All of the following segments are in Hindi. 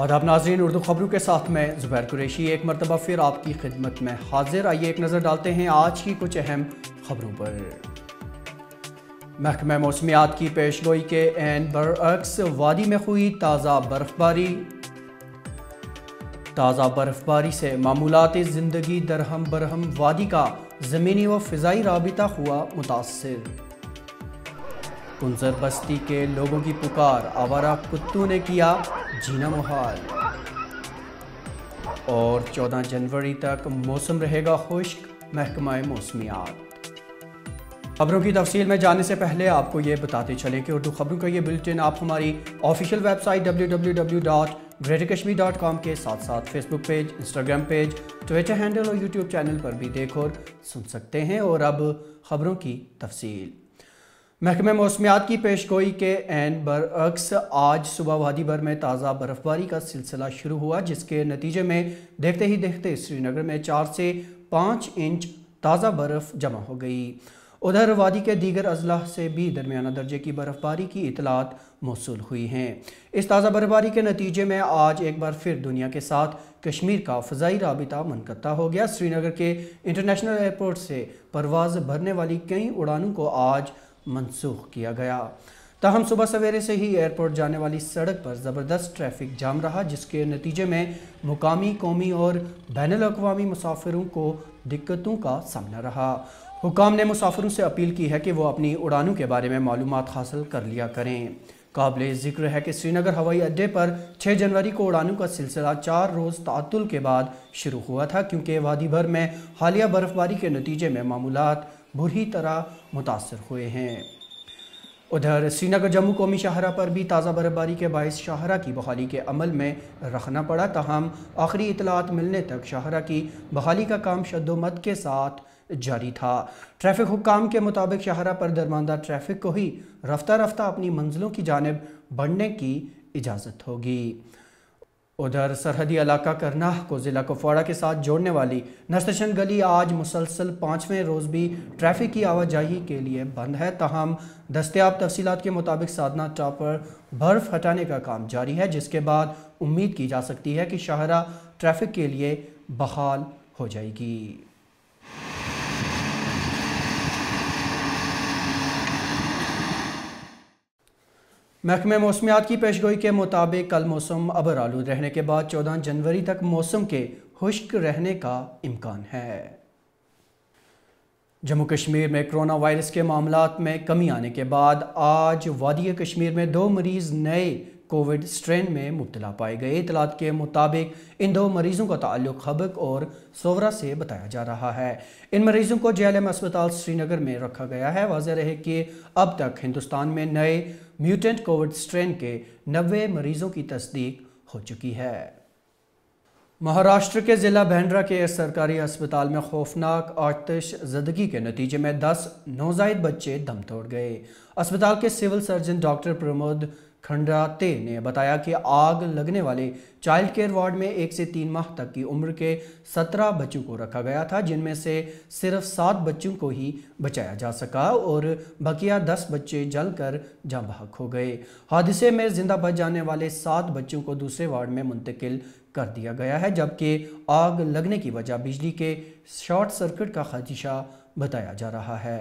आदाब नाजरीन उर्दू खबरों के साथ मैं जुबैर कुरेशी एक मरतबा फिर आपकी खिदमत में हाजिर आइए एक नज़र डालते हैं आज की कुछ अहम खबरों पर महकमा मौसमियात की पेश गोई के एन बरअक्स वादी में हुई ताज़ा बर्फबारी ताज़ा बर्फबारी से मामूलत ज़िंदगी दरहम बरहम वादी का ज़मीनी व फाई रबता हुआ मुतासर पुंजर बस्ती के लोगों की पुकार आवारा कुत्तू ने किया जीना मुहाल और 14 जनवरी तक मौसम रहेगा खुश्क महकमा मौसमियात खबरों की तफसील में जाने से पहले आपको ये बताते चले कि उर्दू खबरों का ये बुलेटिन आप हमारी ऑफिशियल वेबसाइट कॉम के साथ साथ Facebook page Instagram page Twitter handle और यूट्यूब चैनल पर भी देख और सुन सकते हैं और अब खबरों की तफसील महकमे मौसमियात की पेशगोई के एन बरअक्स आज सुबह वादी भर में ताज़ा बर्फ़बारी का सिलसिला शुरू हुआ जिसके नतीजे में देखते ही देखते श्रीनगर में चार से पाँच इंच ताज़ा बर्फ़ जमा हो गई उधर वादी के दीगर अजला से भी दरमियाना दर्जे की बर्फ़बारी की इतलात मौसू हुई हैं इस ताज़ा बर्फ़बारी के नतीजे में आज एक बार फिर दुनिया के साथ कश्मीर का फ़जाई रबिता मनकता हो गया श्रीनगर के इंटरनेशनल एयरपोर्ट से परवाज़ भरने वाली कई उड़ानों को आज मनसूख किया गया ताहम सुबह सवेरे से ही एयरपोर्ट जाने वाली सड़क पर ज़बरदस्त ट्रैफिक जाम रहा जिसके नतीजे में मुकामी कौमी और बैन अवी मुसाफिरों को दिक्कतों का सामना रहा हुकाम ने मुसाफिरों से अपील की है कि वो अपनी उड़ानों के बारे में मालूम हासिल कर लिया करें काबिल जिक्र है कि श्रीनगर हवाई अड्डे पर 6 जनवरी को उड़ानों का सिलसिला चार रोज़ तातुल के बाद शुरू हुआ था क्योंकि वादी भर में हालिया बर्फबारी के नतीजे में मामूलत बुरी तरह मुतासर हुए हैं उधर श्रीनगर जम्मू कौमी शाहरा पर भी ताज़ा बर्फबारी के बायस शाहरा की बहाली के अमल में रखना पड़ा तहम आखिरी इतलात मिलने तक शाहरा की बहाली का काम शदोमत के साथ जारी था ट्रैफिक हुकाम के मुताबिक शाहरा पर दरमानदा ट्रैफिक को ही रफ्ता रफ्ता अपनी मंजिलों की जानब बढ़ने की इजाज़त होगी उधर सरहदी इलाका करनाह को ज़िला कुपवाड़ा के साथ जोड़ने वाली नस्तशन गली आज मुसलसल पाँचवें रोज़ भी ट्रैफिक की आवाजाही के लिए बंद है तहम दस्तियाब तफसीत के मुताबिक साधना टॉप पर बर्फ़ हटाने का काम जारी है जिसके बाद उम्मीद की जा सकती है कि शाहरा ट्रैफिक के लिए बहाल हो जाएगी महकमे मौसमियात की पेशगोई के मुताबिक कल मौसम अबर आलू रहने के बाद चौदह जनवरी तक मौसम के खुश्क रहने का इम्कान है जम्मू कश्मीर में कोरोना वायरस के मामला में कमी आने के बाद आज वादी कश्मीर में दो मरीज नए कोविड स्ट्रेन में मुबतला पाए गए इतलात के मुताबिक इन दो मरीजों का ताल्लुक हबक और सोवरा से बताया जा रहा है इन मरीजों को जे एल एम अस्पताल श्रीनगर में रखा गया है वाजह रहे कि अब तक हिंदुस्तान में नए म्यूटेंट कोविड स्ट्रेन के नबे मरीजों की तस्दीक हो चुकी है महाराष्ट्र के ज़िला भेंड्रा के सरकारी अस्पताल में खौफनाक आतश जदगी के नतीजे में 10 नौजायद बच्चे दम तोड़ गए अस्पताल के civil surgeon doctor Pramod Khandrate ने बताया कि आग लगने वाले चाइल्ड केयर वार्ड में एक से तीन माह तक की उम्र के सत्रह बच्चों को रखा गया था जिनमें से सिर्फ सात बच्चों को ही बचाया जा सका और बकिया दस बच्चे जलकर जहाँ बहक हो गए हादसे में जिंदा बच जाने वाले सात बच्चों को दूसरे वार्ड में मुंतकिल कर दिया गया है जबकि आग लगने की वजह बिजली के शॉर्ट सर्किट का खदशा बताया जा रहा है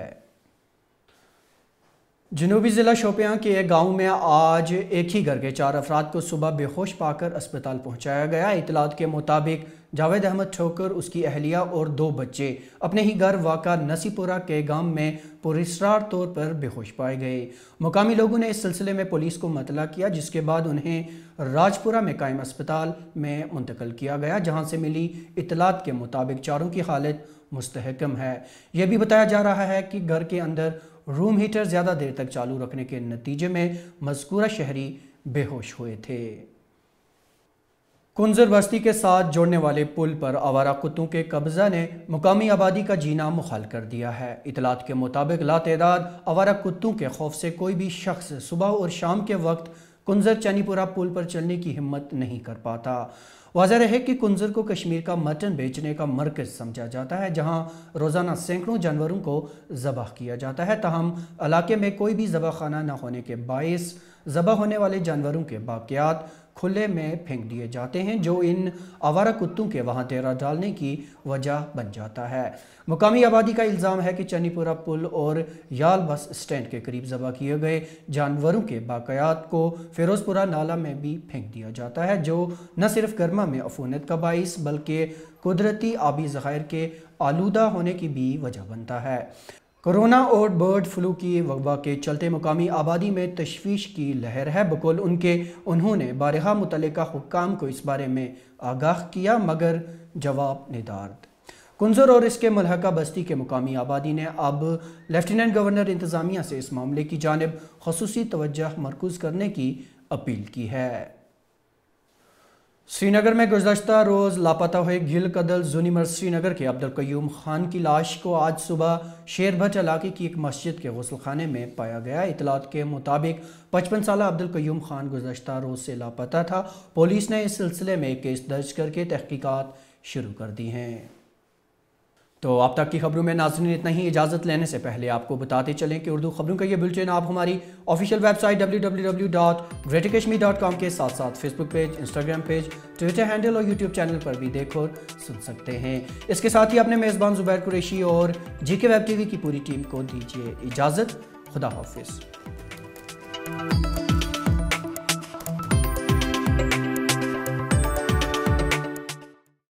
जनूबी ज़िला शोपियाँ के एक गांव में आज एक ही घर के चार अफराद को सुबह बेहोश पाकर अस्पताल पहुंचाया गया इतलात के मुताबिक जावेद अहमद ठोकर उसकी अहलिया और दो बच्चे अपने ही घर वाका नसीपुरा के गांव में पुरस्ार तौर पर बेहोश पाए गए मुकामी लोगों ने इस सिलसिले में पुलिस को मतला किया जिसके बाद उन्हें राजपुरा में कायम अस्पताल में मुंतकल किया गया जहाँ से मिली इतलात के मुताबिक चारों की हालत मुस्तकम है यह भी बताया जा रहा है कि घर के अंदर रूम हीटर ज़्यादा देर तक चालू रखने के नतीजे में मजकूरा शहरी बेहोश हुए थे कुंजर बस्ती के साथ जोड़ने वाले पुल पर आवारा कुत्तों के कब्जा ने मुकामी आबादी का जीना मुखल कर दिया है इतलात के मुताबिक ला तदाद आवारा कुत्तों के खौफ से कोई भी शख्स सुबह और शाम के वक्त कुंजर चनीपुरा पुल पर चलने की हिम्मत नहीं कर पाता वाजह रहे कि कुंजर को कश्मीर का मटन बेचने का मरकज समझा जाता है जहाँ रोज़ाना सैकड़ों जानवरों को जबह किया जाता है तहम इलाके में कोई भी जबह खाना न होने के बायस जबह होने वाले जानवरों के बाक़ियात खुले में फेंक दिए जाते हैं जो इन आवारा कुत्तों के वहाँ तेरा डालने की वजह बन जाता है मुकामी आबादी का इल्ज़ाम है कि चनीपुरा पुल और याल बस स्टैंड के करीब जबा किए गए जानवरों के बाकयात को फिरोजपुरा नाला में भी फेंक दिया जाता है जो न सिर्फ गर्मा में अफूनत का बाइस बल्कि कुदरती आबी ज़ाहिर के आलूदा होने की भी वजह बनता है कोरोना और बर्ड फ्लू की वबा के चलते मुकामी आबादी में तशवीश की लहर है बकौल उनके उन्होंने बारहा मुतल हुकाम को इस बारे में आगाह किया मगर जवाब निदार्द कुंजर और इसके मलहका बस्ती के मुकामी आबादी ने अब लेफ्टिनेंट गवर्नर इंतज़ामिया से इस मामले की जानब खसूसी तोज्ह मरकूज़ करने की अपील की है श्रीनगर में गुजशत रोज़ लापता हुए गिल कदल जूनी श्रीनगर के अब्दुल कयूम खान की लाश को आज सुबह शेरभच इलाके की एक मस्जिद के गसलखाने में पाया गया इतलात के मुताबिक पचपन साल अब्दुल कयूम खान गुजशत रोज़ से लापता था पुलिस ने इस सिलसिले में केस दर्ज करके तहकीकात शुरू कर दी हैं तो आप तक की खबरों में नाजरीन इतना ही इजाज़त लेने से पहले आपको बताते चलें कि उर्दू खबरों का ये बुलेटिन आप हमारी ऑफिशियल वेबसाइट कॉम के साथ साथ Facebook page Instagram page Twitter handle और यूट्यूब चैनल पर भी देखो और सुन सकते हैं इसके साथ ही अपने मेज़बान जुबैर कुरेशी और जी के वेब वी की पूरी टीम को दीजिए इजाज़त खुदा हाफिज़